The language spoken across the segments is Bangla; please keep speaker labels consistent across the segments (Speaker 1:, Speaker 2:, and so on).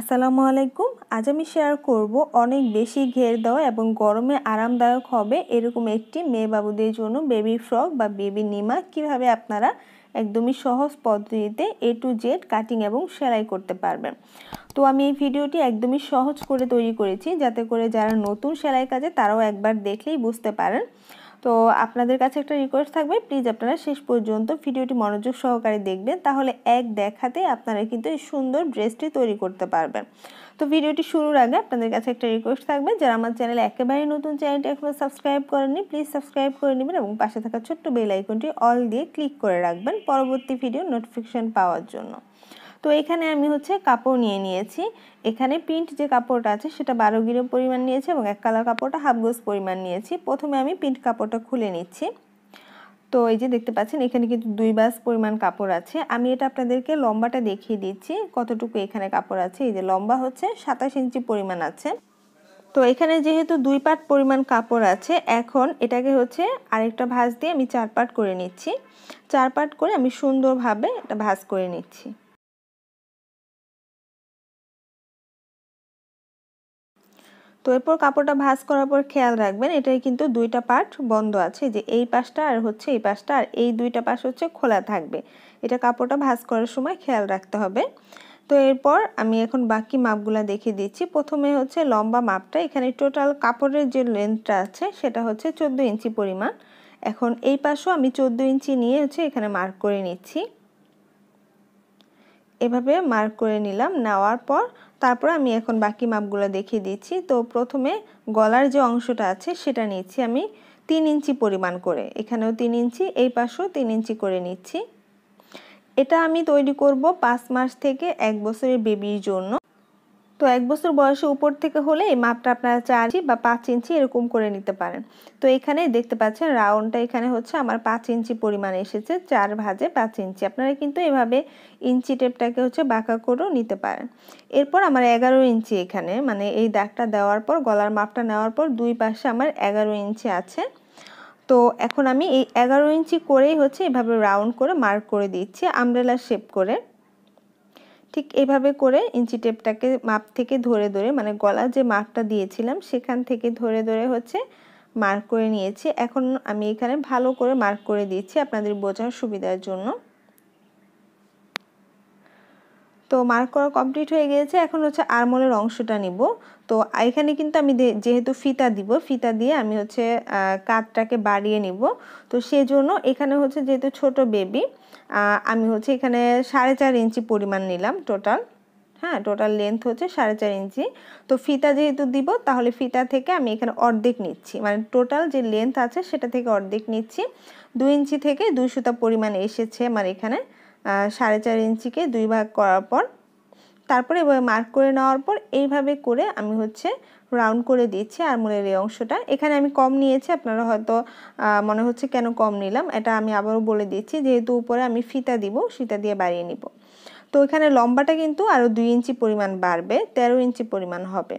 Speaker 1: আসসালামু আলাইকুম আজ আমি শেয়ার করব অনেক বেশি ঘের দেওয়া এবং গরমে আরামদায়ক হবে এরকম একটি মেয়ে বাবুদের জন্য বেবি ফ্রক বা বেবি নিমা কিভাবে আপনারা একদমই সহজ পদ্ধতিতে এ টু জেড কাটিং এবং সেলাই করতে পারবেন তো আমি এই ভিডিওটি একদমই সহজ করে তৈরি করেছি যাতে করে যারা নতুন সেলাই কাজে তারাও একবার দেখলেই বুঝতে পারেন তো আপনাদের কাছে একটা রিকোয়েস্ট থাকবে প্লিজ আপনারা শেষ পর্যন্ত ভিডিওটি মনোযোগ সহকারে দেখবেন তাহলে এক দেখাতে আপনারা কিন্তু এই সুন্দর ড্রেসটি তৈরি করতে পারবেন তো ভিডিওটি শুরুর আগে আপনাদের কাছে একটা রিকোয়েস্ট থাকবে যারা আমার চ্যানেল একেবারে নতুন চ্যানেলটি এখনও সাবস্ক্রাইব করেননি প্লিজ সাবস্ক্রাইব করে নেবেন এবং পাশে থাকা ছোট্ট বেল আইকনটি অল দিয়ে ক্লিক করে রাখবেন পরবর্তী ভিডিও নোটিফিকেশান পাওয়ার জন্য তো এখানে আমি হচ্ছে কাপড় নিয়ে নিয়েছি এখানে প্রিন্ট যে কাপড়টা আছে সেটা বারো গিরো পরিমাণ নিয়েছি এবং এক কালার কাপড়টা হাফ গোজ পরিমাণ নিয়েছি প্রথমে আমি প্রিন্ট কাপড়টা খুলে নিচ্ছি তো এই যে দেখতে পাচ্ছেন এখানে কিন্তু দুই বাস পরিমাণ কাপড় আছে আমি এটা আপনাদেরকে লম্বাটা দেখিয়ে দিচ্ছি কতটুকু এখানে কাপড় আছে এই যে লম্বা হচ্ছে সাতাশ ইঞ্চি পরিমাণ আছে তো এখানে যেহেতু দুই পাট পরিমাণ কাপড় আছে এখন এটাকে হচ্ছে আরেকটা ভাঁজ দিয়ে আমি চার পাট করে নিচ্ছি চার পাট করে আমি সুন্দরভাবে এটা ভাঁজ করে নিচ্ছি তো এরপর কাপড়টা ভাঁজ করার পর খেয়াল রাখবেন এটাই কিন্তু দুইটা পার্ট বন্ধ আছে যে এই পাশটা আর হচ্ছে এই পাশটা আর এই দুইটা পাশ হচ্ছে খোলা থাকবে এটা কাপড়টা ভাঁজ করার সময় খেয়াল রাখতে হবে তো এরপর আমি এখন বাকি মাপগুলো দেখে দিচ্ছি প্রথমে হচ্ছে লম্বা মাপটা এখানে টোটাল কাপড়ের যে লেন্থটা আছে সেটা হচ্ছে চোদ্দো ইঞ্চি পরিমাণ এখন এই পাশও আমি চোদ্দো ইঞ্চি নিয়ে হচ্ছে এখানে মার্ক করে নিচ্ছি এভাবে মার্ক করে নিলাম নেওয়ার পর তারপর আমি এখন বাকি মাপগুলো দেখিয়ে দিচ্ছি তো প্রথমে গলার যে অংশটা আছে সেটা নিচ্ছি আমি তিন ইঞ্চি পরিমাণ করে এখানেও তিন ইঞ্চি এই পাশেও তিন ইঞ্চি করে নিচ্ছি এটা আমি তৈরি করব পাঁচ মাস থেকে এক বছরের বেবির জন্য তো এক বছর বয়সে উপর থেকে হলে এই মাপটা আপনারা চার ইঞ্চি বা পাঁচ ইঞ্চি এরকম করে নিতে পারেন তো এখানে দেখতে পাচ্ছেন রাউন্ডটা এখানে হচ্ছে আমার পাঁচ ইঞ্চি পরিমাণ এসেছে চার ভাজে পাঁচ ইঞ্চি আপনারা কিন্তু এভাবে ইঞ্চি টেপটাকে হচ্ছে বাঁকা করেও নিতে পারেন এরপর আমার এগারো ইঞ্চি এখানে মানে এই দাগটা দেওয়ার পর গলার মাপটা নেওয়ার পর দুই পাশে আমার এগারো ইঞ্চি আছে তো এখন আমি এই এগারো ইঞ্চি করেই হচ্ছে এভাবে রাউন্ড করে মার্ক করে দিচ্ছি আমব্রেলা শেপ করে ঠিক এভাবে করে ইঞ্চি টেপটাকে মাপ থেকে ধরে ধরে মানে গলা যে মাপটা দিয়েছিলাম সেখান থেকে ধরে ধরে হচ্ছে মার্ক করে নিয়েছি এখন আমি এখানে ভালো করে মার্ক করে দিয়েছি আপনাদের বোঝার সুবিধার জন্য তো মার্ক করা কমপ্লিট হয়ে গিয়েছে এখন হচ্ছে আরমোলের অংশটা নিব তো এখানে কিন্তু আমি যেহেতু ফিতা দিব ফিতা দিয়ে আমি হচ্ছে কাতটাকে বাড়িয়ে নিব তো সেজন্য এখানে হচ্ছে যেহেতু ছোট বেবি আমি হচ্ছে এখানে সাড়ে চার ইঞ্চি পরিমাণ নিলাম টোটাল হ্যাঁ টোটাল লেন্থ হচ্ছে সাড়ে চার ইঞ্চি তো ফিতা যেহেতু দিব তাহলে ফিতা থেকে আমি এখানে অর্ধেক নিচ্ছি মানে টোটাল যে লেন্থ আছে সেটা থেকে অর্ধেক নিচ্ছি দুই ইঞ্চি থেকে দুই সুতা পরিমাণ এসেছে আমার এখানে সাড়ে চার ইঞ্চিকে দুই ভাগ করার পর তারপরে এভাবে মার্ক করে নেওয়ার পর এইভাবে করে আমি হচ্ছে রাউন্ড করে দিচ্ছি আর্মোলের এই অংশটা এখানে আমি কম নিয়েছি আপনারা হয়তো মনে হচ্ছে কেন কম নিলাম এটা আমি আবারও বলে দিচ্ছি যেহেতু উপরে আমি ফিতা দিব ফিতা দিয়ে বাড়িয়ে নিব তো এখানে লম্বাটা কিন্তু আরও দুই ইঞ্চি পরিমাণ বাড়বে ১৩ ইঞ্চি পরিমাণ হবে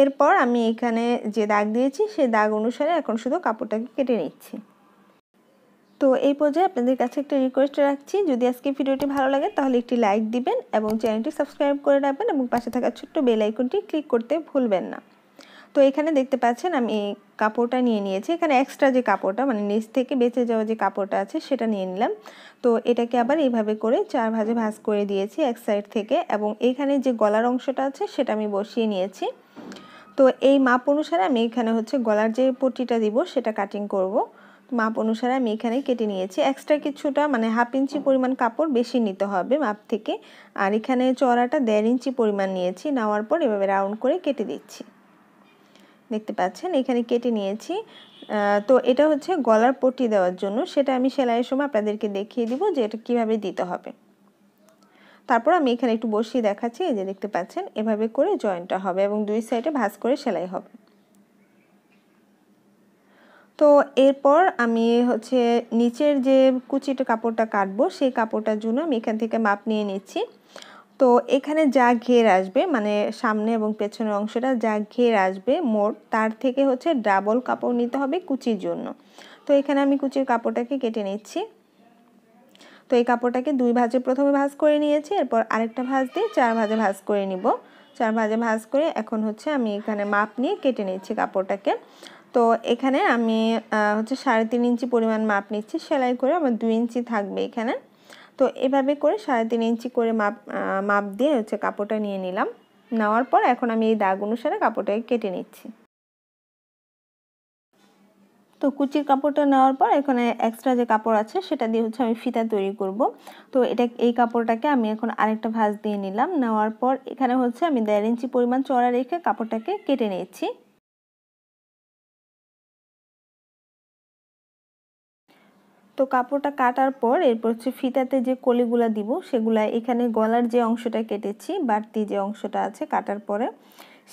Speaker 1: এরপর আমি এখানে যে দাগ দিয়েছি সেই দাগ অনুসারে এখন শুধু কাপড়টাকে কেটে নিচ্ছি তো এই পর্যায়ে আপনাদের কাছে একটা রিকোয়েস্ট রাখছি যদি আজকে ভিডিওটি ভালো লাগে তাহলে একটি লাইক দিবেন এবং চ্যানেলটি সাবস্ক্রাইব করে রাখবেন এবং পাশে থাকা ছোট্ট বেল আইকনটি ক্লিক করতে ভুলবেন না তো এখানে দেখতে পাচ্ছেন আমি কাপড়টা নিয়ে নিয়েছি এখানে এক্সট্রা যে কাপড়টা মানে নিচ থেকে বেঁচে যাওয়া যে কাপড়টা আছে সেটা নিয়ে নিলাম তো এটাকে আবার এইভাবে করে চার ভাজে ভাজ করে দিয়েছি এক সাইড থেকে এবং এখানে যে গলার অংশটা আছে সেটা আমি বসিয়ে নিয়েছি তো এই মাপ অনুসারে আমি এখানে হচ্ছে গলার যে পটিটা দিব সেটা কাটিং করব। মাপ অনুসারে আমি এখানে কেটে নিয়েছি এক্সট্রা কিছুটা মানে হাফ ইঞ্চি পরিমাণ কাপড় বেশি নিতে হবে মাপ থেকে আর এখানে চড়াটা দেড় ইঞ্চি পরিমাণ নিয়েছি নেওয়ার পর এভাবে রাউন্ড করে কেটে দিচ্ছি দেখতে পাচ্ছেন এখানে কেটে নিয়েছি তো এটা হচ্ছে গলার পটি দেওয়ার জন্য সেটা আমি সেলাইয়ের সময় আপনাদেরকে দেখিয়ে দিব যে এটা কীভাবে দিতে হবে তারপর আমি এখানে একটু বসিয়ে দেখাচ্ছি এই যে দেখতে পাচ্ছেন এভাবে করে জয়েন্টটা হবে এবং দুই সাইডে ভাঁজ করে সেলাই হবে তো এরপর আমি হচ্ছে নিচের যে কুচিটা কাপড়টা কাটবো সেই কাপড়টার জন্য আমি এখান থেকে মাপ নিয়ে নিচ্ছি তো এখানে যা ঘের আসবে মানে সামনে এবং পেছনের অংশটা যা ঘের আসবে মোট তার থেকে হচ্ছে ডাবল কাপড় নিতে হবে কুচির জন্য তো এখানে আমি কুচির কাপড়টাকে কেটে নিচ্ছি তো এই কাপড়টাকে দুই ভাজে প্রথমে ভাজ করে নিয়েছি এরপর আরেকটা ভাজ দিয়ে চার ভাজে ভাজ করে নিব চার ভাজে ভাজ করে এখন হচ্ছে আমি এখানে মাপ নিয়ে কেটে নিচ্ছি কাপড়টাকে তো এখানে আমি হচ্ছে সাড়ে তিন ইঞ্চি পরিমাণ মাপ নিচ্ছি সেলাই করে আমার দুই ইঞ্চি থাকবে এখানে তো এভাবে করে সাড়ে তিন ইঞ্চি করে মাপ মাপ দিয়ে হচ্ছে কাপড়টা নিয়ে নিলাম নেওয়ার পর এখন আমি এই দাগ অনুসারে কাপড়টাকে কেটে নিচ্ছি তো কুচির কাপড়টা নেওয়ার পর এখানে এক্সট্রা যে কাপড় আছে সেটা দিয়ে হচ্ছে আমি ফিতা তৈরি করব তো এটা এই কাপড়টাকে আমি এখন আরেকটা ভাঁজ দিয়ে নিলাম নেওয়ার পর এখানে হচ্ছে আমি দেড় ইঞ্চি পরিমাণ চড়া রেখে কাপড়টাকে কেটে নিয়েছি তো কাপড়টা কাটার পর এরপর হচ্ছে ফিতাতে যে কলিগুলা দিব সেগুলা এখানে গলার যে অংশটা কেটেছি বাড়তি যে অংশটা আছে কাটার পরে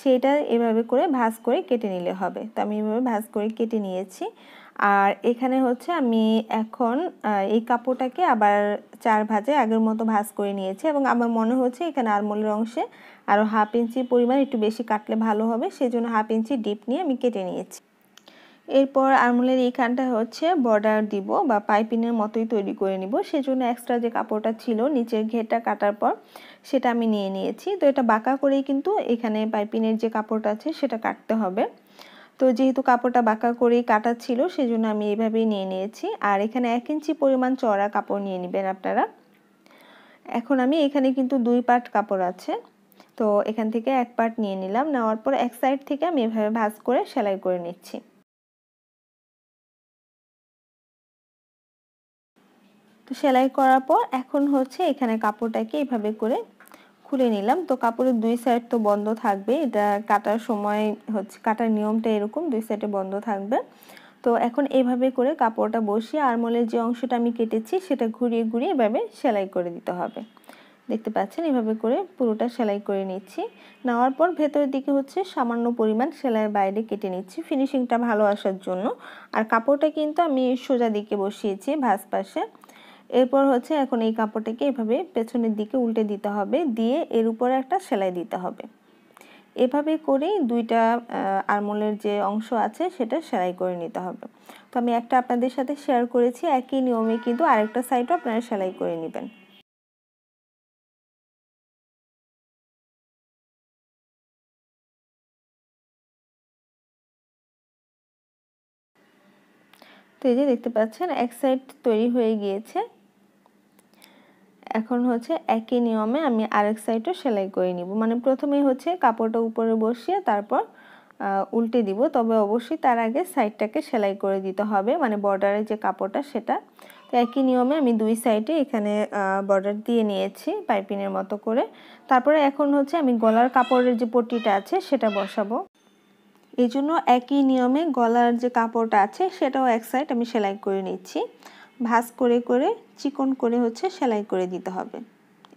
Speaker 1: সেটা এভাবে করে ভাঁজ করে কেটে নিলে হবে তো আমি এভাবে ভাঁজ করে কেটে নিয়েছি আর এখানে হচ্ছে আমি এখন এই কাপড়টাকে আবার চার ভাজে আগের মতো ভাঁজ করে নিয়েছি এবং আমার মনে হচ্ছে এখানে আরমোলের অংশে আরও হাফ ইঞ্চি পরিমাণ একটু বেশি কাটলে ভালো হবে সেজন্য হাফ ইঞ্চি ডিপ নিয়ে আমি কেটে নিয়েছি এরপর আর্মুলের এইখানটা হচ্ছে বর্ডার দিব বা পাইপিনের মতোই তৈরি করে নিব সেজন্য এক্সট্রা যে কাপড়টা ছিল নিচের ঘেরটা কাটার পর সেটা আমি নিয়ে নিয়েছি তো এটা বাঁকা করেই কিন্তু এখানে পাইপিনের যে কাপড়টা আছে সেটা কাটতে হবে তো যেহেতু কাপড়টা বাঁকা করেই কাটা ছিল সেজন্য আমি এইভাবেই নিয়ে নিয়েছি আর এখানে এক ইঞ্চি পরিমাণ চড়া কাপড় নিয়ে নেবেন আপনারা এখন আমি এখানে কিন্তু দুই পার্ট কাপড় আছে তো এখান থেকে এক পার্ট নিয়ে নিলাম নেওয়ার পর এক সাইড থেকে আমি এভাবে ভাজ করে সেলাই করে নিচ্ছি তো সেলাই করার পর এখন হচ্ছে এখানে কাপড়টাকে এভাবে করে খুলে নিলাম তো কাপড়ের দুই সাইড তো বন্ধ থাকবে এটা কাটার সময় হচ্ছে কাটার নিয়মটা এরকম দুই সাইডে বন্ধ থাকবে তো এখন এইভাবে করে কাপড়টা বসিয়ে আরমোলের যে অংশটা আমি কেটেছি সেটা ঘুরিয়ে ঘুরিয়ে এভাবে সেলাই করে দিতে হবে দেখতে পাচ্ছেন এভাবে করে পুরোটা সেলাই করে নিচ্ছি নেওয়ার পর ভেতরের দিকে হচ্ছে সামান্য পরিমাণ সেলাইয়ের বাইরে কেটে নিচ্ছি ফিনিশিংটা ভালো আসার জন্য আর কাপড়টা কিন্তু আমি সোজা দিকে বসিয়েছি ভাস পাশে এরপর হচ্ছে এখন এই কাপড়টাকে এভাবে পেছনের দিকে উল্টে দিতে হবে দিয়ে এর উপরে একটা সেলাই দিতে হবে এভাবে করেই দুইটা আরমোলের যে অংশ আছে সেটা সেলাই করে নিতে হবে তো আমি একটা আপনাদের সাথে শেয়ার করেছি একই নিয়মে কিন্তু আরেকটা সাইডও আপনারা সেলাই করে নেবেন তো দেখতে পাচ্ছেন এক সাইড তৈরি হয়ে গিয়েছে এখন হচ্ছে একই নিয়মে আমি আরেক সাইডও সেলাই করে নিব মানে প্রথমে হচ্ছে কাপড়টা উপরে বসিয়ে তারপর উল্টে দিব তবে অবশ্যই তার আগে সাইডটাকে সেলাই করে দিতে হবে মানে বর্ডারের যে কাপড়টা সেটা তো একই নিয়মে আমি দুই সাইডে এখানে বর্ডার দিয়ে নিয়েছি পাইপিনের মতো করে তারপরে এখন হচ্ছে আমি গলার কাপড়ের যে পট্টিটা আছে সেটা বসাবো এই জন্য একই নিয়মে গলার যে কাপড়টা আছে সেটাও এক সাইড আমি সেলাই করে নিচ্ছি ভাস করে করে চিকন করে হচ্ছে সেলাই করে দিতে হবে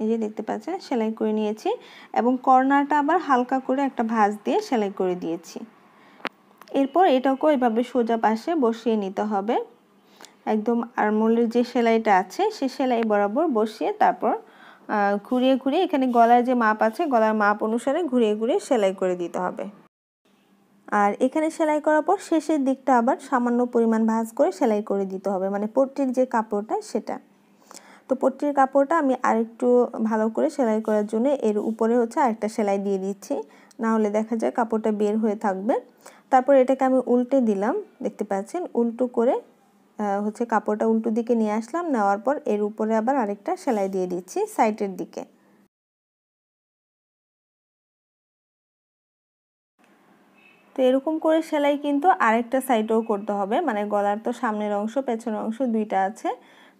Speaker 1: এই যে দেখতে পাচ্ছেন সেলাই করে নিয়েছি এবং কর্নারটা আবার হালকা করে একটা ভাঁজ দিয়ে সেলাই করে দিয়েছি এরপর এটাকেও এভাবে সোজা পাশে বসিয়ে নিতে হবে একদম আরমোলের যে সেলাইটা আছে সে সেলাই বরাবর বসিয়ে তারপর ঘুরিয়ে ঘুরিয়ে এখানে গলার যে মাপ আছে গলার মাপ অনুসারে ঘুরিয়ে ঘুরিয়ে সেলাই করে দিতে হবে আর এখানে সেলাই করার পর শেষের দিকটা আবার সামান্য পরিমাণ ভাঁজ করে সেলাই করে দিতে হবে মানে পট্টির যে কাপড়টা সেটা তো পট্টির কাপড়টা আমি আরেকটু ভালো করে সেলাই করার জন্য এর উপরে হচ্ছে আরেকটা সেলাই দিয়ে দিচ্ছি না হলে দেখা যায় কাপড়টা বের হয়ে থাকবে তারপর এটাকে আমি উল্টে দিলাম দেখতে পাচ্ছেন উল্টো করে হচ্ছে কাপড়টা উল্টো দিকে নিয়ে আসলাম নেওয়ার পর এর উপরে আবার আরেকটা সেলাই দিয়ে দিচ্ছি সাইটের দিকে তো এরকম করে সেলাই কিন্তু আরেকটা সাইডেও করতে হবে মানে গলার তো সামনের অংশ পেছনের অংশ দুইটা আছে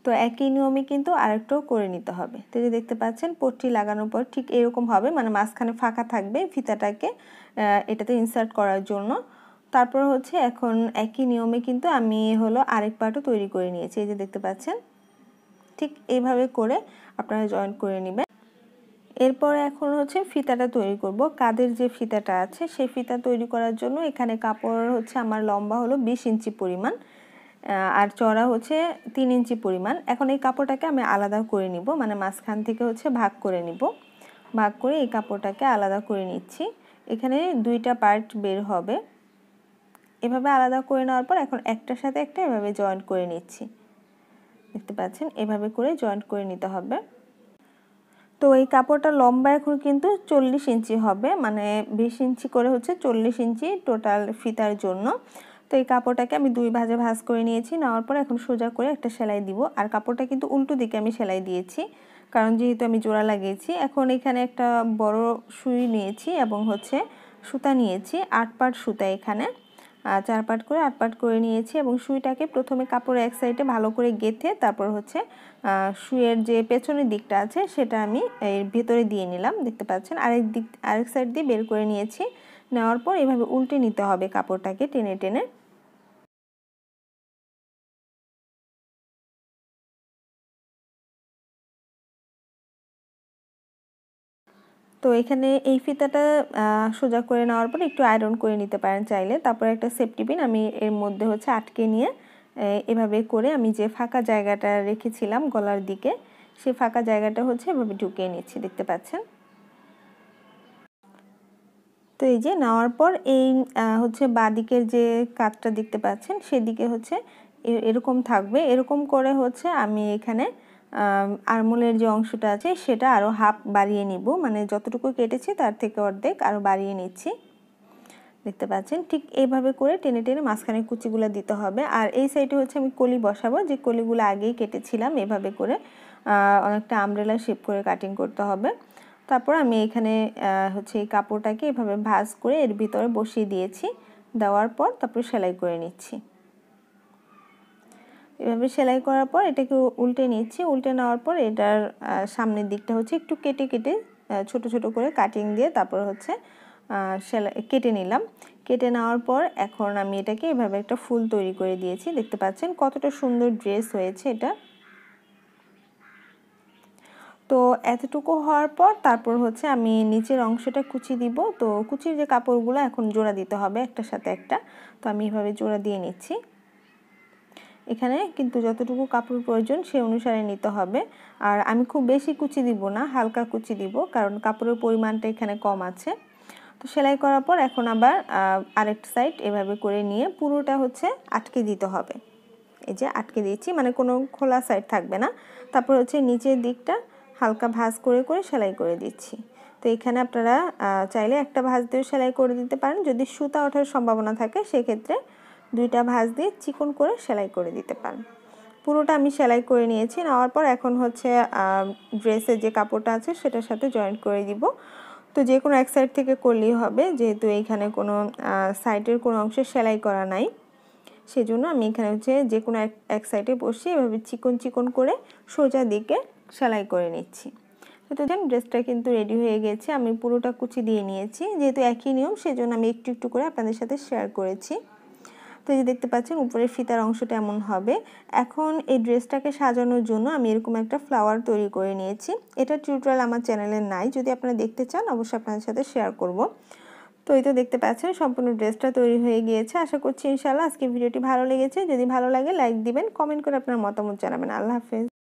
Speaker 1: তো একই নিয়মে কিন্তু আরেকটাও করে নিতে হবে তো যে দেখতে পাচ্ছেন পট্টি লাগানোর পর ঠিক এরকম হবে মানে মাঝখানে ফাঁকা থাকবে ফিতাটাকে এটাতে ইনসার্ট করার জন্য তারপর হচ্ছে এখন একই নিয়মে কিন্তু আমি হলো আরেক পার্টও তৈরি করে নিয়েছি এই যে দেখতে পাচ্ছেন ঠিক এইভাবে করে আপনারা জয়েন করে নেবেন এরপরে এখন হচ্ছে ফিতাটা তৈরি করব কাদের যে ফিতাটা আছে সেই ফিতা তৈরি করার জন্য এখানে কাপড় হচ্ছে আমার লম্বা হলো বিশ ইঞ্চি পরিমাণ আর চড়া হচ্ছে তিন ইঞ্চি পরিমাণ এখন এই কাপড়টাকে আমি আলাদা করে নিব মানে মাঝখান থেকে হচ্ছে ভাগ করে নিব ভাগ করে এই কাপড়টাকে আলাদা করে নিচ্ছি এখানে দুইটা পার্ট বের হবে এভাবে আলাদা করে নেওয়ার পর এখন একটার সাথে একটা এভাবে জয়েন্ট করে নিচ্ছি দেখতে পাচ্ছেন এভাবে করে জয়েন্ট করে নিতে হবে তো এই কাপড়টা লম্বা এখন কিন্তু চল্লিশ ইঞ্চি হবে মানে বিশ ইঞ্চি করে হচ্ছে চল্লিশ ইঞ্চি টোটাল ফিতার জন্য তো এই কাপড়টাকে আমি দুই ভাজে ভাজ করে নিয়েছি নেওয়ার পর এখন সোজা করে একটা সেলাই দিব আর কাপড়টা কিন্তু উল্টো দিকে আমি সেলাই দিয়েছি কারণ যেহেতু আমি জোড়া লাগিয়েছি এখন এখানে একটা বড় সুই নিয়েছি এবং হচ্ছে সুতা নিয়েছি আট পাট সুতা এখানে চার পাট করে আট পাট করে নিয়েছি এবং সুইটাকে প্রথমে কাপড়ের এক সাইডে ভালো করে গেথে তারপর হচ্ছে সুইয়ের যে পেছনের দিকটা আছে সেটা আমি এর ভেতরে দিয়ে নিলাম দেখতে পাচ্ছেন আরেক দিক আরেক সাইড দিয়ে বের করে নিয়েছি নেওয়ার পর এভাবে উল্টে নিতে হবে কাপড়টাকে টেনে টেনে তো এখানে এই ফিতাটা সোজা করে নেওয়ার পর একটু আয়রন করে নিতে পারেন চাইলে তারপরে একটা সেফটি পিন আমি এর মধ্যে হচ্ছে আটকে নিয়ে এভাবে করে আমি যে ফাঁকা জায়গাটা রেখেছিলাম গলার দিকে সেই ফাঁকা জায়গাটা হচ্ছে এভাবে ঢুকিয়ে নিচ্ছি দেখতে পাচ্ছেন তো এই যে নেওয়ার পর এই হচ্ছে বাদিকের যে কাজটা দেখতে পাচ্ছেন সেদিকে হচ্ছে এরকম থাকবে এরকম করে হচ্ছে আমি এখানে আরমোলের যে অংশটা আছে সেটা আরও হাফ বাড়িয়ে নিব মানে যতটুকু কেটেছি তার থেকে অর্ধেক আরও বাড়িয়ে নিচ্ছি দেখতে পাচ্ছেন ঠিক এইভাবে করে টেনে টেনে মাঝখানে কুচিগুলো দিতে হবে আর এই সাইডে হচ্ছে আমি কলি বসাবো যে কলিগুলো আগেই কেটেছিলাম এভাবে করে অনেকটা আমরেলা শেপ করে কাটিং করতে হবে তারপর আমি এখানে হচ্ছে এই কাপড়টাকে এভাবে ভাজ করে এর ভিতরে বসিয়ে দিয়েছি দেওয়ার পর তারপর সেলাই করে নিচ্ছি এভাবে সেলাই করার পর এটাকে উল্টে নিচ্ছি উল্টে নেওয়ার পর এটার সামনের দিকটা হচ্ছে একটু কেটে কেটে ছোট ছোট করে কাটিং দিয়ে তারপর হচ্ছে সেলাই কেটে নিলাম কেটে নেওয়ার পর এখন আমি এটাকে এভাবে একটা ফুল তৈরি করে দিয়েছি দেখতে পাচ্ছেন কতটা সুন্দর ড্রেস হয়েছে এটা তো এতটুকু হওয়ার পর তারপর হচ্ছে আমি নিচের অংশটা কুচি দিব তো কুচির যে কাপড়গুলো এখন জোড়া দিতে হবে একটার সাথে একটা তো আমি এভাবে জোড়া দিয়ে নিচ্ছি এখানে কিন্তু যতটুকু কাপড় প্রয়োজন সে অনুসারে নিতে হবে আর আমি খুব বেশি কুচি দিব না হালকা কুচি দিব কারণ কাপড়ের পরিমাণটা এখানে কম আছে তো সেলাই করার পর এখন আবার আরেক সাইড এভাবে করে নিয়ে পুরোটা হচ্ছে আটকে দিতে হবে এই যে আটকে দিয়েছি মানে কোনো খোলা সাইড থাকবে না তারপর হচ্ছে নিচের দিকটা হালকা ভাঁজ করে করে সেলাই করে দিচ্ছি তো এখানে আপনারা চাইলে একটা ভাঁজ দিয়েও সেলাই করে দিতে পারেন যদি সুতা ওঠার সম্ভাবনা থাকে সেক্ষেত্রে দুইটা ভাঁজ দিয়ে চিকন করে সেলাই করে দিতে পারেন পুরোটা আমি সেলাই করে নিয়েছি নেওয়ার পর এখন হচ্ছে ড্রেসের যে কাপড়টা আছে সেটার সাথে জয়েন্ট করে দিব তো যে কোনো এক সাইড থেকে করলেই হবে যেহেতু এইখানে কোনো সাইডের কোনো অংশে সেলাই করা নাই সেজন্য আমি এখানে হচ্ছে যে কোনো এক এক সাইডে বসিয়ে এভাবে চিকন চিকন করে সোজা দিকে সেলাই করে নিচ্ছি তো দেন ড্রেসটা কিন্তু রেডি হয়ে গেছে আমি পুরোটা কুচি দিয়ে নিয়েছি যেহেতু একই নিয়ম সেজন্য আমি একটু একটু করে আপনাদের সাথে শেয়ার করেছি তো যে দেখতে পাচ্ছেন উপরের ফিতার অংশটা এমন হবে এখন এই ড্রেসটাকে সাজানোর জন্য আমি এরকম একটা ফ্লাওয়ার তৈরি করে নিয়েছি এটা টিউটোরিয়াল আমার চ্যানেলে নাই যদি আপনারা দেখতে চান অবশ্যই আপনাদের সাথে শেয়ার করব তো এই তো দেখতে পাচ্ছেন সম্পূর্ণ ড্রেসটা তৈরি হয়ে গিয়েছে আশা করছি ইনশাল্লাহ আজকে ভিডিওটি ভালো লেগেছে যদি ভালো লাগে লাইক দিবেন কমেন্ট করে আপনার মতামত জানাবেন আল্লাহ হাফেজ